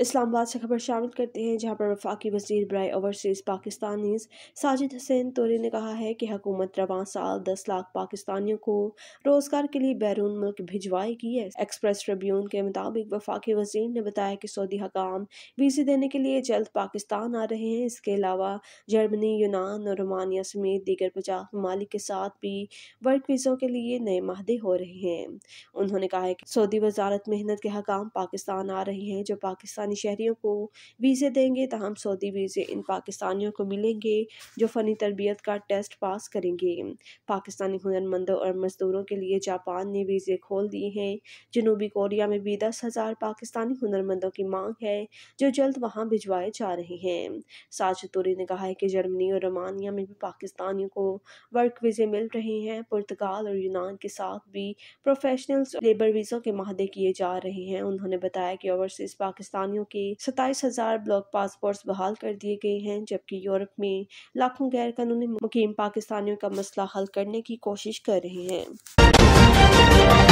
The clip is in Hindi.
इस्लामाबाद से खबर शामिल करते हैं जहाँ पर वफाकी वजीर ब्राय ओवरसीज पाकिस्तानी साजिद हुसैन तोरे ने कहा है कि हकूमत रवान साल दस लाख पाकिस्तानियों को रोजगार के लिए बैरून मुल्क भिजवाएगी है एक्सप्रेस ट्रिब्यून के मुताबिक वफाकी वजीर ने बताया कि सऊदी हकाम वीजे देने के लिए जल्द पाकिस्तान आ रहे हैं इसके अलावा जर्मनी यूनान और रोमानिया समेत दीगर पचास ममालिक के साथ भी वर्क वीज़ों के लिए नए माहे हो रहे हैं उन्होंने कहा है कि सऊदी वजारत मेहनत के हकाम पाकिस्तान आ रहे हैं जो पाकिस्तान पाकिस्तानी शहरीों को वीज़े देंगे तहम सऊदी वीज़े इन पाकिस्तानियों को मिलेंगे जो फ़नी तरबियत का टेस्ट पास करेंगे पाकिस्तानी हुनरमंदों और मज़दूरों के लिए जापान ने वीज़े खोल दिए हैं जनूबी कोरिया में भी दस हज़ार पाकिस्तानी हुनरमंदों की मांग है जो जल्द वहाँ भिजवाए जा रहे हैं साजिद तुरी ने कहा है कि जर्मनी और रोमानिया में भी पाकिस्तानियों को वर्क वीज़े मिल रहे हैं पुर्तगाल और यूनान के साथ भी प्रोफेशनल्स लेबर वीज़ों के माहदे किए जा रहे हैं उन्होंने बताया कि ओवरसीज़ पाकिस्तान पाकिस्तानियों के सताईस हजार ब्लॉक पासपोर्ट्स बहाल कर दिए गए हैं जबकि यूरोप में लाखों गैर कानूनी मुकीम पाकिस्तानियों का मसला हल करने की कोशिश कर रहे हैं